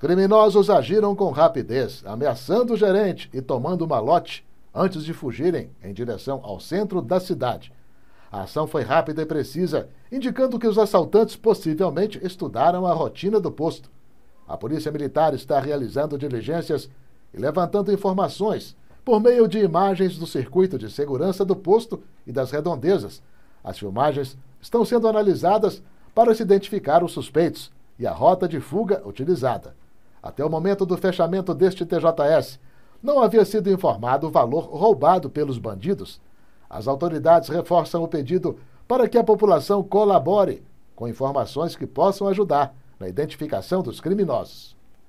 Criminosos agiram com rapidez, ameaçando o gerente e tomando uma lote antes de fugirem em direção ao centro da cidade. A ação foi rápida e precisa, indicando que os assaltantes possivelmente estudaram a rotina do posto. A Polícia Militar está realizando diligências e levantando informações por meio de imagens do circuito de segurança do posto e das redondezas. As filmagens estão sendo analisadas para se identificar os suspeitos e a rota de fuga utilizada. Até o momento do fechamento deste TJS, não havia sido informado o valor roubado pelos bandidos. As autoridades reforçam o pedido para que a população colabore com informações que possam ajudar na identificação dos criminosos.